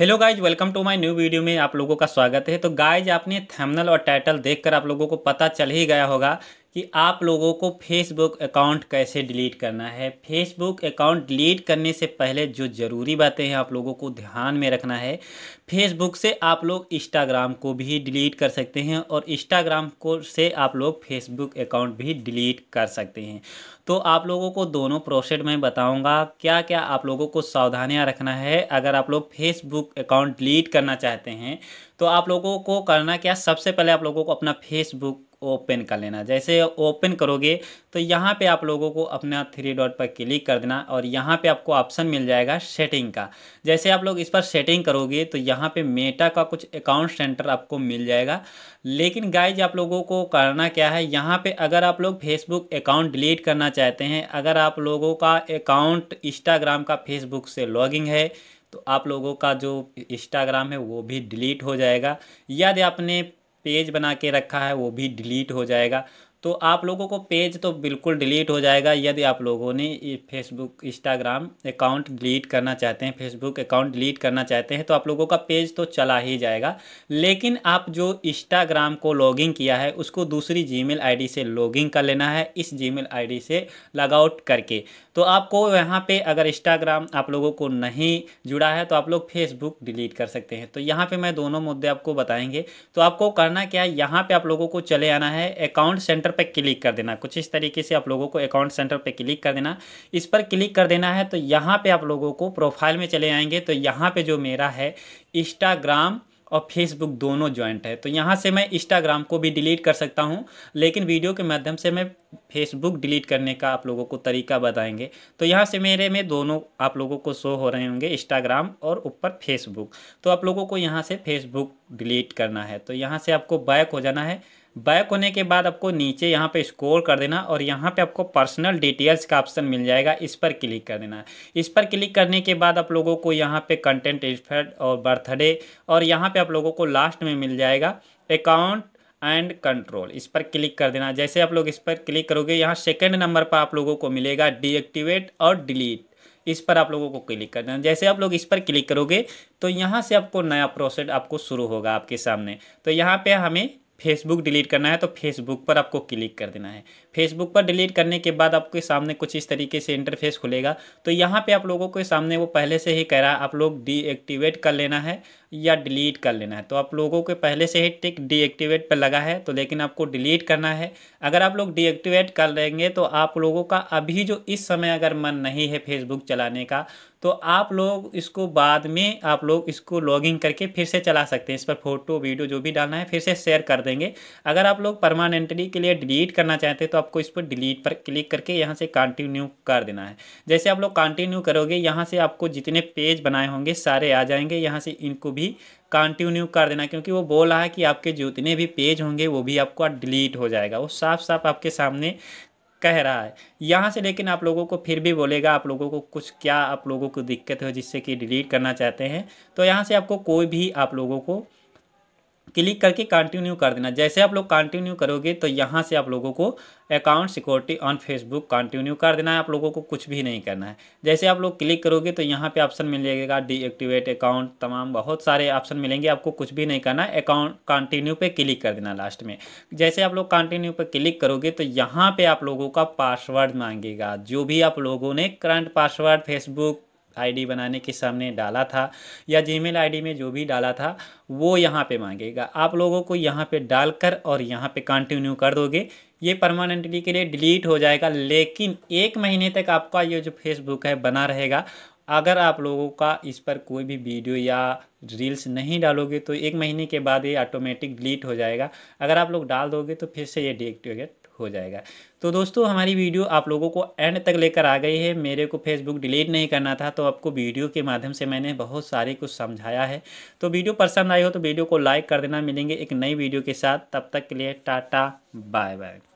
hello guys welcome to my new video में आप लोगों का स्वागत है तो गाइज आपने थंबनेल और टाइटल देखकर आप लोगों को पता चल ही गया होगा कि आप लोगों को फेसबुक अकाउंट कैसे डिलीट करना है फेसबुक अकाउंट डिलीट करने से पहले जो ज़रूरी बातें हैं आप लोगों को ध्यान में रखना है फेसबुक से आप लोग इंस्टाग्राम को भी डिलीट कर सकते हैं और इंस्टाग्राम को से आप लोग फेसबुक अकाउंट भी डिलीट कर सकते हैं तो आप लोगों को दोनों प्रोसेस में बताऊँगा क्या क्या आप लोगों को सावधानियाँ रखना है अगर आप लोग फेसबुक अकाउंट डिलीट करना चाहते हैं तो आप लोगों को करना क्या सबसे पहले आप लोगों को अपना फेसबुक ओपन कर लेना जैसे ओपन करोगे तो यहाँ पे आप लोगों को अपना थ्री डॉट पर क्लिक कर देना और यहाँ पे आपको ऑप्शन मिल जाएगा सेटिंग का जैसे आप लोग इस पर सेटिंग करोगे तो यहाँ पे मेटा का कुछ अकाउंट सेंटर आपको मिल जाएगा लेकिन गाइज आप लोगों को करना क्या है यहाँ पे अगर आप लोग फेसबुक अकाउंट डिलीट करना चाहते हैं अगर आप लोगों का अकाउंट इंस्टाग्राम का फेसबुक से लॉगिंग है तो आप लोगों का जो इंस्टाग्राम है वो भी डिलीट हो जाएगा यदि आपने पेज बना के रखा है वो भी डिलीट हो जाएगा तो आप लोगों को पेज तो बिल्कुल डिलीट हो जाएगा यदि आप लोगों ने फेसबुक इंस्टाग्राम अकाउंट डिलीट करना चाहते हैं फेसबुक अकाउंट डिलीट करना चाहते हैं तो आप लोगों का पेज तो चला ही जाएगा लेकिन आप जो इंस्टाग्राम को लॉगिन किया है उसको दूसरी जी मेल से लॉगिन कर लेना है इस जी मेल से आउट करके तो आपको यहाँ पर अगर इंस्टाग्राम आप लोगों को नहीं जुड़ा है तो आप लोग फेसबुक डिलीट कर सकते हैं तो यहाँ पर मैं दोनों मुद्दे आपको बताएंगे तो आपको करना क्या है यहाँ पर आप लोगों को चले आना है अकाउंट सेंटर पे क्लिक कर देना कुछ इस तरीके से आप लोगों को अकाउंट सेंटर पे क्लिक कर देना इस पर क्लिक कर देना है तो यहाँ पे आप लोगों को प्रोफाइल में चले आएंगे तो यहाँ पे जो मेरा है इंस्टाग्राम और फेसबुक दोनों ज्वाइंट है तो यहाँ से मैं इंस्टाग्राम को भी डिलीट कर सकता हूँ लेकिन वीडियो के माध्यम से मैं फेसबुक डिलीट करने का आप लोगों को तरीका बताएंगे तो यहाँ से मेरे में दोनों आप लोगों को शो हो रहे होंगे इंस्टाग्राम और ऊपर फेसबुक तो आप लोगों को यहाँ से फेसबुक डिलीट करना है तो यहाँ से आपको बैक हो जाना है बैक होने के बाद आपको नीचे यहाँ पे स्कोर कर देना और यहाँ पे आपको पर्सनल डिटेल्स का ऑप्शन मिल जाएगा इस पर क्लिक कर देना इस पर क्लिक करने के बाद आप लोगों को यहाँ पे कंटेंट इफेक्ट और बर्थडे और यहाँ पे आप लोगों को लास्ट में मिल जाएगा अकाउंट एंड कंट्रोल इस पर क्लिक कर देना जैसे आप लोग इस पर क्लिक करोगे यहाँ सेकेंड नंबर पर आप लोगों को मिलेगा डीएक्टिवेट और डिलीट इस पर आप लोगों को क्लिक कर देना जैसे आप लोग इस पर क्लिक करोगे तो यहाँ से आपको नया प्रोसेस आपको शुरू होगा आपके सामने तो यहाँ पे हमें फेसबुक डिलीट करना है तो फेसबुक पर आपको क्लिक कर देना है फेसबुक पर डिलीट करने के बाद आपके सामने कुछ इस तरीके से इंटरफेस खुलेगा तो यहाँ पे आप लोगों के सामने वो पहले से ही कह रहा है आप लोग डीएक्टिवेट कर लेना है या डिलीट कर लेना है तो आप लोगों के पहले से ही टिक डीएक्टिवेट पर लगा है तो लेकिन आपको डिलीट करना है अगर आप लोग डीएक्टिवेट कर लेंगे तो आप लोगों का अभी जो इस समय अगर मन नहीं है फेसबुक चलाने का तो आप लोग इसको बाद में आप लोग इसको लॉगिंग करके फिर से चला सकते हैं इस पर फोटो वीडियो जो भी डालना है फिर से शेयर कर देंगे अगर आप लोग परमानेंटली के लिए डिलीट करना चाहते हैं तो आपको इस पर डिलीट पर क्लिक करके यहाँ से कंटिन्यू कर देना है जैसे आप लोग कंटिन्यू करोगे यहाँ से आपको जितने पेज बनाए होंगे सारे आ जाएंगे यहाँ से इनको भी कंटिन्यू कर देना क्योंकि वो बोल रहा है कि आपके जितने भी पेज होंगे वो भी आपको डिलीट हो जाएगा वो साफ साफ आपके सामने कह रहा है यहाँ से लेकिन आप लोगों को फिर भी बोलेगा आप लोगों को कुछ क्या आप लोगों को दिक्कत हो जिससे कि डिलीट करना चाहते हैं तो यहाँ से आपको कोई भी आप लोगों को क्लिक करके कंटिन्यू कर देना जैसे आप लोग कंटिन्यू करोगे तो यहाँ से आप लोगों को account security on Facebook continue कर देना है आप लोगों को कुछ भी नहीं करना है जैसे आप लोग क्लिक करोगे तो यहाँ पे ऑप्शन मिल जाएगा डीएक्टिवेट अकाउंट तमाम बहुत सारे ऑप्शन मिलेंगे आपको कुछ भी नहीं करना है अकाउंट कंटिन्यू पर क्लिक कर देना लास्ट में जैसे आप लोग कंटिन्यू पर क्लिक करोगे तो यहाँ पर आप लोगों का पासवर्ड मांगेगा जो भी आप लोगों ने करंट पासवर्ड फेसबुक आईडी बनाने के सामने डाला था या जीमेल आईडी में जो भी डाला था वो यहाँ पे मांगेगा आप लोगों को यहाँ पे डालकर और यहाँ पे कंटिन्यू कर दोगे ये परमानेंटली के लिए डिलीट हो जाएगा लेकिन एक महीने तक आपका ये जो फेसबुक है बना रहेगा अगर आप लोगों का इस पर कोई भी वीडियो या रील्स नहीं डालोगे तो एक महीने के बाद ये ऑटोमेटिक डिलीट हो जाएगा अगर आप लोग डाल दोगे तो फिर से ये डिएक्टिवेट हो जाएगा तो दोस्तों हमारी वीडियो आप लोगों को एंड तक लेकर आ गई है मेरे को फेसबुक डिलीट नहीं करना था तो आपको वीडियो के माध्यम से मैंने बहुत सारे कुछ समझाया है तो वीडियो पसंद आई हो तो वीडियो को लाइक कर देना मिलेंगे एक नई वीडियो के साथ तब तक के लिए टाटा बाय बाय